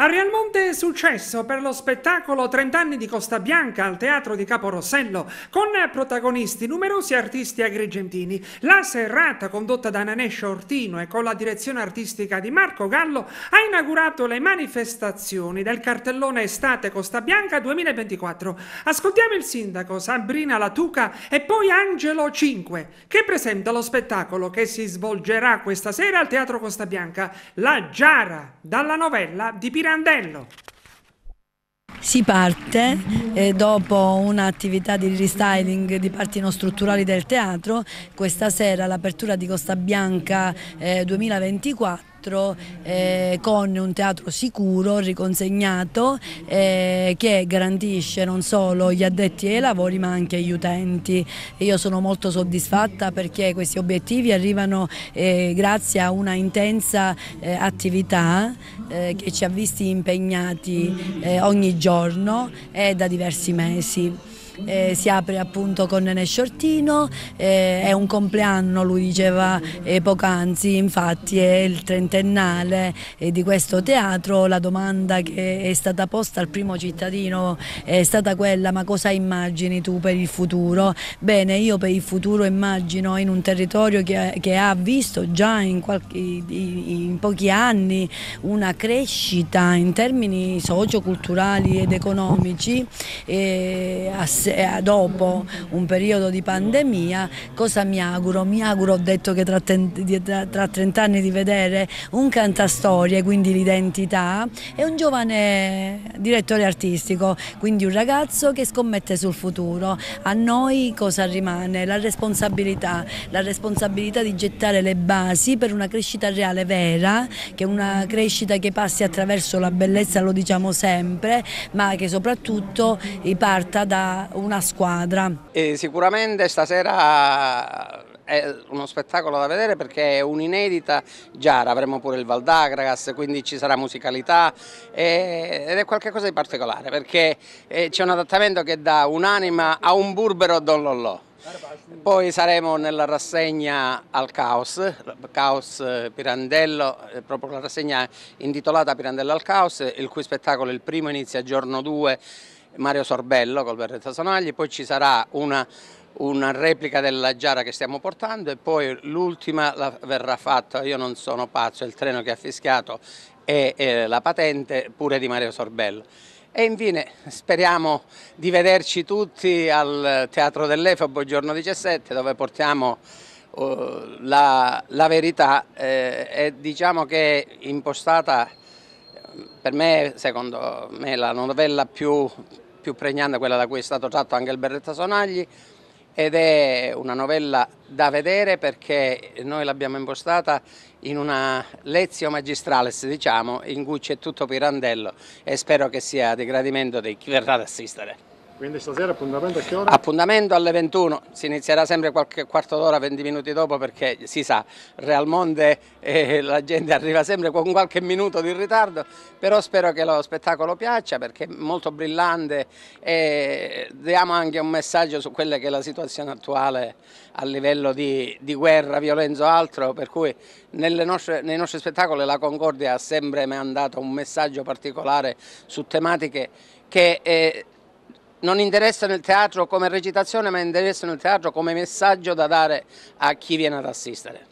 A Realmonte è successo per lo spettacolo 30 anni di Costa Bianca al Teatro di Capo Rossello, con protagonisti numerosi artisti agrigentini. La serrata, condotta da Nanescio Ortino e con la direzione artistica di Marco Gallo, ha inaugurato le manifestazioni del cartellone Estate Costa Bianca 2024. Ascoltiamo il sindaco Sabrina Latuca e poi Angelo Cinque, che presenta lo spettacolo che si svolgerà questa sera al Teatro Costa Bianca, La Giara, dalla novella di Pirata. Pirandello. Si parte eh, dopo un'attività di restyling di parti non strutturali del teatro, questa sera l'apertura di Costa Bianca eh, 2024 teatro eh, con un teatro sicuro, riconsegnato, eh, che garantisce non solo gli addetti ai lavori ma anche gli utenti. io sono molto soddisfatta perché questi obiettivi arrivano eh, grazie a una intensa eh, attività eh, che ci ha visti impegnati eh, ogni giorno e da diversi mesi eh, si apre appunto con Nene Sciortino, eh, è un compleanno, lui diceva eh, poc'anzi, infatti è il trentennale eh, di questo teatro, la domanda che è stata posta al primo cittadino è stata quella ma cosa immagini tu per il futuro? Bene, io per il futuro immagino in un territorio che, che ha visto già in, qualche, in pochi anni una crescita in termini socioculturali ed economici eh, se, dopo un periodo di pandemia cosa mi auguro? Mi auguro, ho detto che tra, tra 30 anni di vedere un cantastorie, quindi l'identità, e un giovane direttore artistico, quindi un ragazzo che scommette sul futuro. A noi cosa rimane? La responsabilità, la responsabilità di gettare le basi per una crescita reale vera, che è una crescita che passi attraverso la bellezza, lo diciamo sempre, ma che soprattutto parta da una squadra. E sicuramente stasera eh, è uno spettacolo da vedere perché è un'inedita giara, avremo pure il Val d'Agragas, quindi ci sarà musicalità e, ed è qualcosa di particolare perché eh, c'è un adattamento che dà un'anima a un burbero Don Lollò. Poi saremo nella rassegna al caos, caos eh, Pirandello, proprio la rassegna intitolata Pirandello al caos, il cui spettacolo il primo inizia giorno 2 Mario Sorbello col Berretta Sonagli, poi ci sarà una, una replica della giara che stiamo portando e poi l'ultima verrà fatta, io non sono pazzo, il treno che ha fischiato e, la patente pure di Mario Sorbello. E infine speriamo di vederci tutti al Teatro dell'Efabo giorno 17 dove portiamo uh, la, la, verità eh, e diciamo che è impostata per me, secondo me, la novella più più pregnante, quella da cui è stato tratto anche il Berretta Sonagli ed è una novella da vedere perché noi l'abbiamo impostata in una lezio magistrales, diciamo, in cui c'è tutto Pirandello e spero che sia di gradimento di chi verrà ad assistere. Quindi stasera appuntamento a che ora? Appuntamento alle 21, si inizierà sempre qualche quarto d'ora, 20 minuti dopo perché si sa, Real Monde eh, la gente arriva sempre con qualche minuto di ritardo, però spero che lo spettacolo piaccia perché è molto brillante e diamo anche un messaggio su quella che è la situazione attuale a livello di, di guerra, violenza o altro, per cui nostre, nei nostri spettacoli la Concordia ha sempre mandato un messaggio particolare su tematiche che... Eh, non interessano il teatro come recitazione ma interessano il teatro come messaggio da dare a chi viene ad assistere.